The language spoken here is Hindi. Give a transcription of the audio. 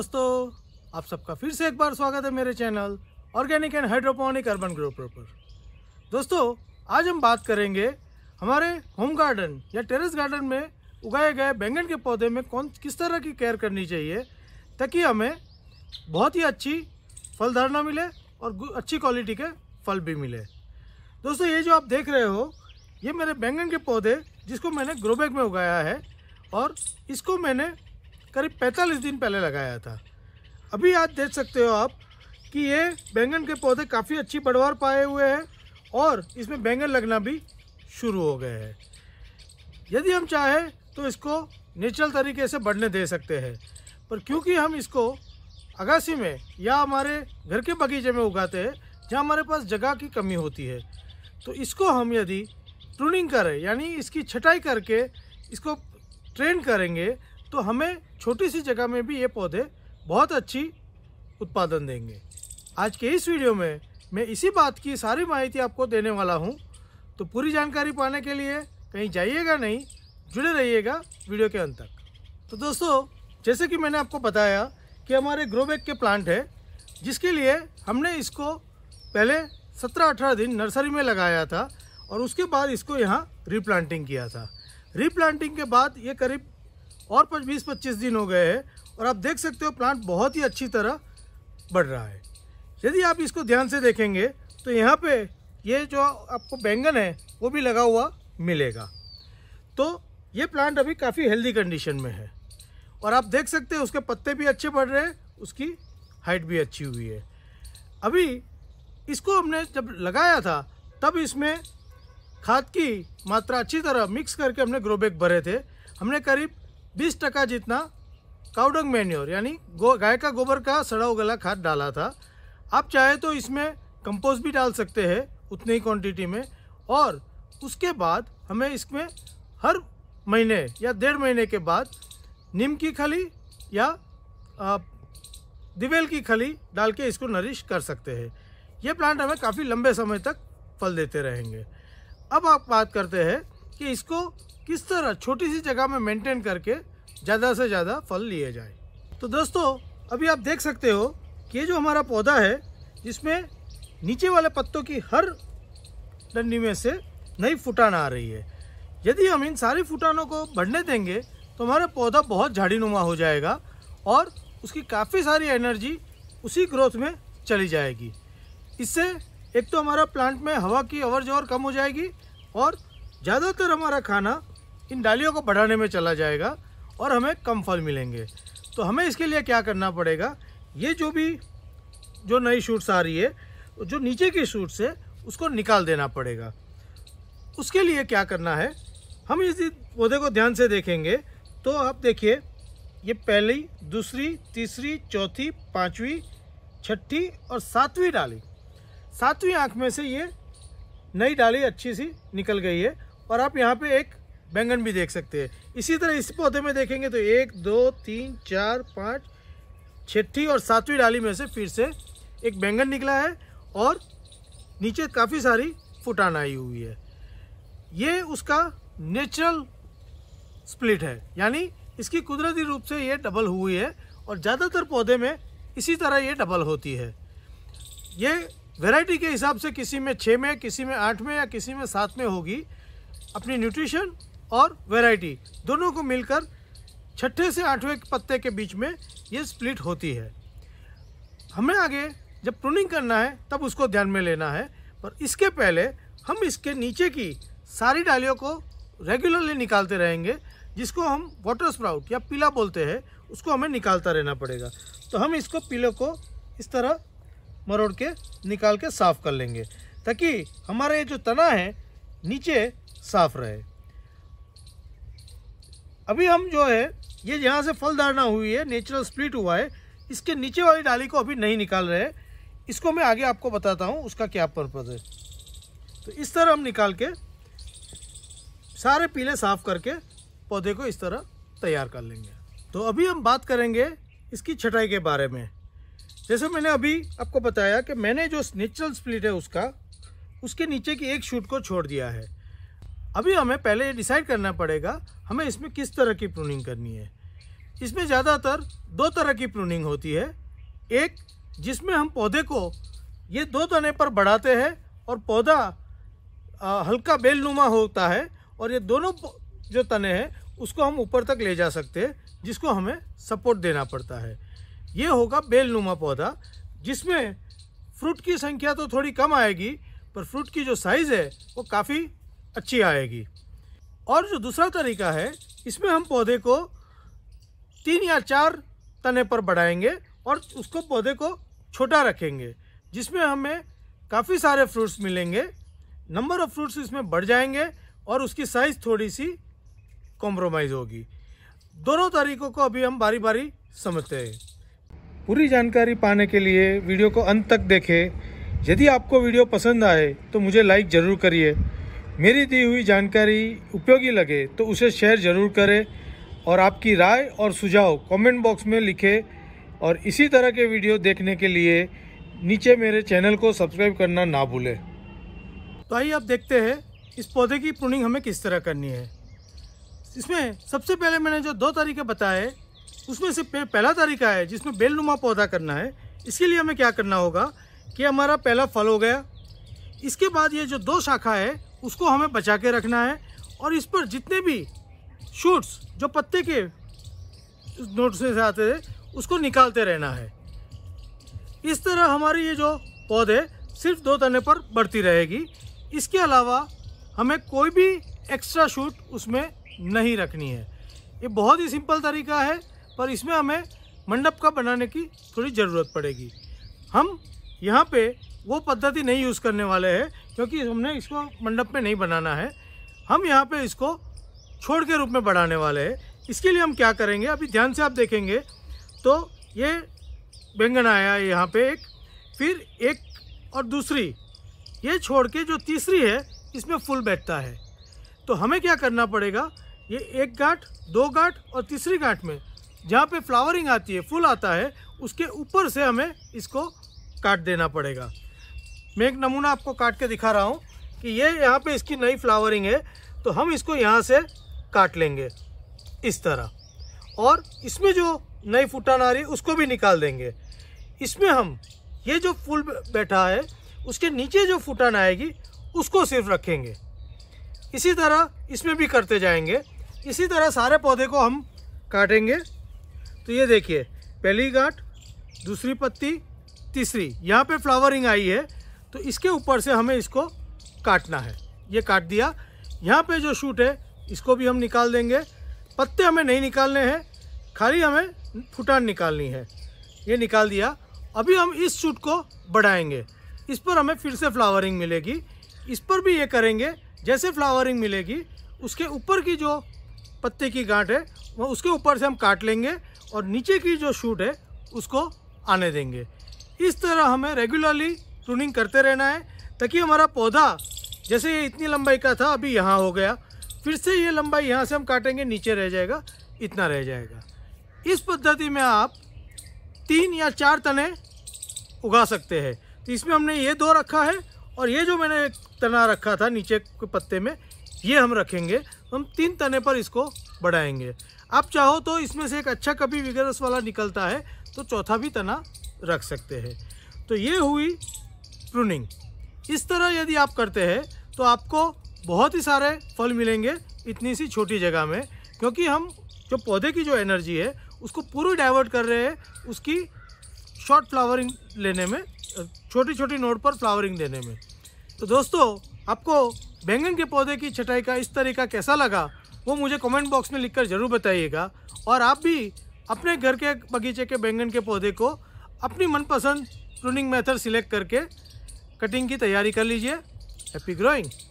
दोस्तों आप सबका फिर से एक बार स्वागत है मेरे channel organic and hydroponic urban grower पर दोस्तों आज हम बात करेंगे हमारे होम गार्डन या टेरेस गार्डन में उगाए गए बैंगन के पौधे में कौन किस तरह की केयर करनी चाहिए ताकि हमें बहुत ही अच्छी फल धारणा मिले और अच्छी क्वालिटी के फल भी मिले दोस्तों ये जो आप देख रहे हो ये मेरे बैंगन के पौधे जिसको मैंने ग्रोबैग में उगाया है और इसको मैंने करीब पैंतालीस दिन पहले लगाया था अभी आप देख सकते हो आप कि ये बैंगन के पौधे काफ़ी अच्छी बढ़वार पाए हुए हैं और इसमें बैंगन लगना भी शुरू हो गए हैं यदि हम चाहें तो इसको नेचुरल तरीके से बढ़ने दे सकते हैं पर क्योंकि हम इसको अगासी में या हमारे घर के बगीचे में उगाते हैं जहाँ हमारे पास जगह की कमी होती है तो इसको हम यदि ट्रूनिंग करें यानी इसकी छटाई करके इसको ट्रेन करेंगे तो हमें छोटी सी जगह में भी ये पौधे बहुत अच्छी उत्पादन देंगे आज के इस वीडियो में मैं इसी बात की सारी माहिती आपको देने वाला हूँ तो पूरी जानकारी पाने के लिए कहीं जाइएगा नहीं जुड़े रहिएगा वीडियो के अंत तक तो दोस्तों जैसे कि मैंने आपको बताया कि हमारे ग्रोबैक के प्लांट है जिसके लिए हमने इसको पहले 17-18 दिन नर्सरी में लगाया था और उसके बाद इसको यहाँ रीप्लांटिंग किया था रीप्लांटिंग के बाद ये करीब और बीस पच्चीस दिन हो गए हैं और आप देख सकते हो प्लांट बहुत ही अच्छी तरह बढ़ रहा है यदि आप इसको ध्यान से देखेंगे तो यहाँ पे ये जो आपको बैंगन है वो भी लगा हुआ मिलेगा तो ये प्लांट अभी काफ़ी हेल्दी कंडीशन में है और आप देख सकते हैं उसके पत्ते भी अच्छे बढ़ रहे हैं उसकी हाइट भी अच्छी हुई है अभी इसको हमने जब लगाया था तब इसमें खाद की मात्रा अच्छी तरह मिक्स करके हमने ग्रोबैक भरे थे हमने करीब बीस टका जितना काउडंग मैन्योर यानी गाय का गोबर का सड़ा उगला खाद डाला था आप चाहे तो इसमें कंपोस्ट भी डाल सकते हैं उतनी ही क्वांटिटी में और उसके बाद हमें इसमें हर महीने या डेढ़ महीने के बाद नीम की खली या दिवेल की खली डाल के इसको नरिश कर सकते हैं ये प्लांट हमें काफ़ी लंबे समय तक फल देते रहेंगे अब आप बात करते हैं कि इसको किस तरह छोटी सी जगह में मेंटेन करके ज़्यादा से ज़्यादा फल लिए जाए तो दोस्तों अभी आप देख सकते हो कि ये जो हमारा पौधा है जिसमें नीचे वाले पत्तों की हर डंडी में से नई फुटान आ रही है यदि हम इन सारी फुटानों को बढ़ने देंगे तो हमारा पौधा बहुत झाड़ी नुमा हो जाएगा और उसकी काफ़ी सारी एनर्जी उसी ग्रोथ में चली जाएगी इससे एक तो हमारा प्लांट में हवा की अवर जवर कम हो जाएगी और ज़्यादातर हमारा खाना इन डालियों को बढ़ाने में चला जाएगा और हमें कम फल मिलेंगे तो हमें इसके लिए क्या करना पड़ेगा ये जो भी जो नई शूट्स आ रही है जो नीचे की शूट्स है उसको निकाल देना पड़ेगा उसके लिए क्या करना है हम इस पौधे को ध्यान से देखेंगे तो आप देखिए ये पहली दूसरी तीसरी चौथी पाँचवीं छठी और सातवीं डाली सातवीं आँख में से ये नई डाली अच्छी सी निकल गई है और आप यहाँ पे एक बैंगन भी देख सकते हैं इसी तरह इस पौधे में देखेंगे तो एक दो तीन चार पाँच छठी और सातवीं डाली में से फिर से एक बैंगन निकला है और नीचे काफ़ी सारी फुटान आई हुई है ये उसका नेचुरल स्प्लिट है यानी इसकी कुदरती रूप से ये डबल हुई है और ज़्यादातर पौधे में इसी तरह ये डबल होती है ये वैरायटी के हिसाब से किसी में छः में किसी में आठ में या किसी में सात में होगी अपनी न्यूट्रिशन और वैरायटी दोनों को मिलकर छठे से आठवें पत्ते के बीच में ये स्प्लिट होती है हमें आगे जब प्रूनिंग करना है तब उसको ध्यान में लेना है पर इसके पहले हम इसके नीचे की सारी डालियों को रेगुलरली निकालते रहेंगे जिसको हम वाटर स्प्राउट या पीला बोलते हैं उसको हमें निकालता रहना पड़ेगा तो हम इसको पीले को इस तरह मरोड़ के निकाल के साफ़ कर लेंगे ताकि हमारा ये जो तना है नीचे साफ़ रहे अभी हम जो है ये यहाँ से फल धारणा हुई है नेचुरल स्प्लिट हुआ है इसके नीचे वाली डाली को अभी नहीं निकाल रहे इसको मैं आगे आपको बताता हूँ उसका क्या पर्पज़ है तो इस तरह हम निकाल के सारे पीले साफ करके पौधे को इस तरह तैयार कर लेंगे तो अभी हम बात करेंगे इसकी छटाई के बारे में जैसे मैंने अभी आपको बताया कि मैंने जो नेचुरल स्प्लिट है उसका उसके नीचे की एक शूट को छोड़ दिया है अभी हमें पहले ये डिसाइड करना पड़ेगा हमें इसमें किस तरह की प्रूनिंग करनी है इसमें ज़्यादातर दो तरह की प्रूनिंग होती है एक जिसमें हम पौधे को ये दो तने पर बढ़ाते हैं और पौधा हल्का बेलनुमा होता है और ये दोनों जो तने हैं उसको हम ऊपर तक ले जा सकते हैं जिसको हमें सपोर्ट देना पड़ता है ये होगा बेलनुमा पौधा जिसमें फ्रूट की संख्या तो थोड़ी कम आएगी पर फ्रूट की जो साइज़ है वो काफ़ी अच्छी आएगी और जो दूसरा तरीका है इसमें हम पौधे को तीन या चार तने पर बढ़ाएंगे और उसको पौधे को छोटा रखेंगे जिसमें हमें काफ़ी सारे फ्रूट्स मिलेंगे नंबर ऑफ फ्रूट्स इसमें बढ़ जाएंगे और उसकी साइज़ थोड़ी सी कॉम्प्रोमाइज़ होगी दोनों तरीकों को अभी हम बारी बारी समझते हैं पूरी जानकारी पाने के लिए वीडियो को अंत तक देखें यदि आपको वीडियो पसंद आए तो मुझे लाइक ज़रूर करिए मेरी दी हुई जानकारी उपयोगी लगे तो उसे शेयर ज़रूर करें और आपकी राय और सुझाव कमेंट बॉक्स में लिखें और इसी तरह के वीडियो देखने के लिए नीचे मेरे चैनल को सब्सक्राइब करना ना भूलें तो आइए आप देखते हैं इस पौधे की प्रूनिंग हमें किस तरह करनी है इसमें सबसे पहले मैंने जो दो तरीके बताए उसमें से पहला तरीका है जिसमें बेलनुमा पौधा करना है इसके लिए हमें क्या करना होगा कि हमारा पहला फल हो गया इसके बाद ये जो दो शाखा है उसको हमें बचा के रखना है और इस पर जितने भी शूट्स जो पत्ते के नोट्स से आते थे उसको निकालते रहना है इस तरह हमारे ये जो पौधे सिर्फ दो तने पर बढ़ती रहेगी इसके अलावा हमें कोई भी एक्स्ट्रा शूट उसमें नहीं रखनी है ये बहुत ही सिंपल तरीका है पर इसमें हमें मंडप का बनाने की थोड़ी ज़रूरत पड़ेगी हम यहाँ पे वो पद्धति नहीं यूज़ करने वाले हैं क्योंकि हमने इसको मंडप में नहीं बनाना है हम यहाँ पे इसको छोड़ के रूप में बढ़ाने वाले हैं इसके लिए हम क्या करेंगे अभी ध्यान से आप देखेंगे तो ये बैंगन आया यहाँ पे एक फिर एक और दूसरी ये छोड़ के जो तीसरी है इसमें फुल बैठता है तो हमें क्या करना पड़ेगा ये एक गांठ दो गांठ और तीसरी गांठ में जहाँ पे फ्लावरिंग आती है फूल आता है उसके ऊपर से हमें इसको काट देना पड़ेगा मैं एक नमूना आपको काट के दिखा रहा हूँ कि ये यहाँ पे इसकी नई फ्लावरिंग है तो हम इसको यहाँ से काट लेंगे इस तरह और इसमें जो नई फुटान आ रही है उसको भी निकाल देंगे इसमें हम ये जो फूल बैठा है उसके नीचे जो फुटान आएगी उसको सिर्फ रखेंगे इसी तरह इसमें भी करते जाएंगे इसी तरह सारे पौधे को हम काटेंगे तो ये देखिए पहली गांठ दूसरी पत्ती तीसरी यहाँ पे फ्लावरिंग आई है तो इसके ऊपर से हमें इसको काटना है ये काट दिया यहाँ पे जो शूट है इसको भी हम निकाल देंगे पत्ते हमें नहीं निकालने हैं खाली हमें फुटान निकालनी है ये निकाल दिया अभी हम इस शूट को बढ़ाएंगे इस पर हमें फिर से फ्लावरिंग मिलेगी इस पर भी ये करेंगे जैसे फ्लावरिंग मिलेगी उसके ऊपर की जो पत्ते की गांठ है वह उसके ऊपर से हम काट लेंगे और नीचे की जो शूट है उसको आने देंगे इस तरह हमें रेगुलरली प्रूनिंग करते रहना है ताकि हमारा पौधा जैसे ये इतनी लंबाई का था अभी यहाँ हो गया फिर से ये लंबाई यहाँ से हम काटेंगे नीचे रह जाएगा इतना रह जाएगा इस पद्धति में आप तीन या चार तने उगा सकते हैं तो इसमें हमने ये दो रखा है और ये जो मैंने तना रखा था नीचे के पत्ते में ये हम रखेंगे हम तीन तने पर इसको बढ़ाएंगे आप चाहो तो इसमें से एक अच्छा कभी विगरस वाला निकलता है तो चौथा भी तना रख सकते हैं तो ये हुई प्रूनिंग इस तरह यदि आप करते हैं तो आपको बहुत ही सारे फल मिलेंगे इतनी सी छोटी जगह में क्योंकि हम जो पौधे की जो एनर्जी है उसको पूरी डाइवर्ट कर रहे हैं उसकी शॉर्ट फ्लावरिंग लेने में छोटी छोटी नोट पर फ्लावरिंग देने में तो दोस्तों आपको बैंगन के पौधे की छटाई का इस तरीका कैसा लगा वो मुझे कमेंट बॉक्स में लिखकर ज़रूर बताइएगा और आप भी अपने घर के बगीचे के बैंगन के पौधे को अपनी मनपसंद प्रूनिंग मेथड सिलेक्ट करके कटिंग की तैयारी कर लीजिए हैप्पी ग्रोइंग